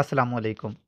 Aslam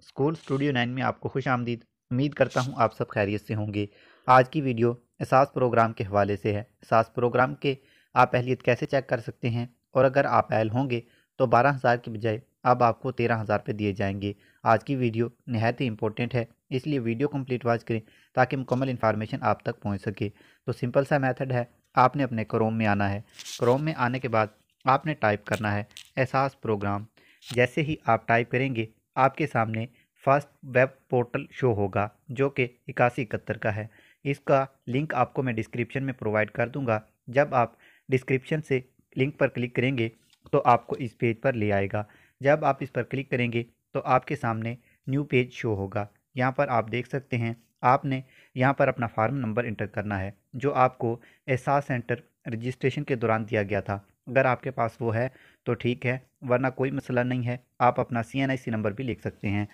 school studio nine में आपको खुश आमदीद उम्मीद करता हूँ आप सब खैरियत से होंगे आज की वीडियो एहसास प्रोग्राम के हवाले से है एहसास प्रोग्राम के आप अहलियत कैसे चेक कर सकते हैं और अगर आप अहल होंगे तो बारह हज़ार के बजाय अब आपको तेरह हज़ार पर दिए जाएंगे आज की वीडियो नहायत ही इंपॉर्टेंट है इसलिए वीडियो कम्प्लीट वॉच करें ताकि मुकम्मल इन्फॉर्मेशन आप तक पहुँच सके तो सिंपल सा मैथड है आपने अपने क्रोम में आना है क्रोम में आने के बाद आपने टाइप करना है एहसास प्रोग्राम जैसे ही आप टाइप करेंगे आपके सामने फर्स्ट वेब पोर्टल शो होगा जो कि इक्यासी इकहत्तर का है इसका लिंक आपको मैं डिस्क्रिप्शन में प्रोवाइड कर दूंगा जब आप डिस्क्रिप्शन से लिंक पर क्लिक करेंगे तो आपको इस पेज पर ले आएगा जब आप इस पर क्लिक करेंगे तो आपके सामने न्यू पेज शो होगा यहाँ पर आप देख सकते हैं आपने यहाँ पर अपना फार्म नंबर इंटर करना है जो आपको एहसास सेंटर रजिस्ट्रेशन के दौरान दिया गया था अगर आपके पास वो है तो ठीक है वरना कोई मसला नहीं है आप अपना सी एन आई सी नंबर भी लिख सकते हैं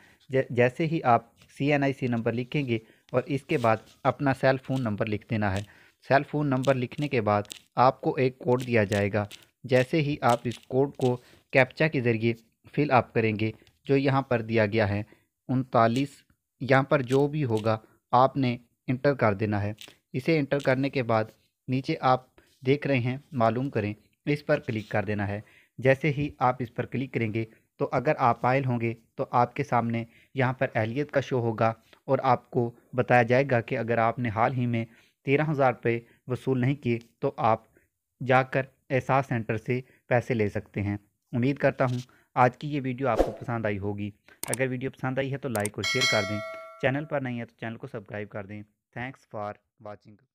जैसे ही आप सी एन आई सी नंबर लिखेंगे और इसके बाद अपना सेल फ़ोन नंबर लिख देना है सेल फ़ोन नंबर लिखने के बाद आपको एक कोड दिया जाएगा जैसे ही आप इस कोड को कैप्चा के ज़रिए फिल आप करेंगे जो यहाँ पर दिया गया है उनतालीस यहाँ पर जो भी होगा आपने इंटर कर देना है इसे इंटर करने के बाद नीचे आप देख रहे हैं मालूम करें इस पर क्लिक कर देना है जैसे ही आप इस पर क्लिक करेंगे तो अगर आप आयल होंगे तो आपके सामने यहाँ पर अहलियत का शो होगा और आपको बताया जाएगा कि अगर आपने हाल ही में तेरह हज़ार रुपये वसूल नहीं किए तो आप जाकर एहसास सेंटर से पैसे ले सकते हैं उम्मीद करता हूँ आज की ये वीडियो आपको पसंद आई होगी अगर वीडियो पसंद आई है तो लाइक और शेयर कर दें चैनल पर नहीं है तो चैनल को सब्सक्राइब कर दें थैंक्स फॉर वॉचिंग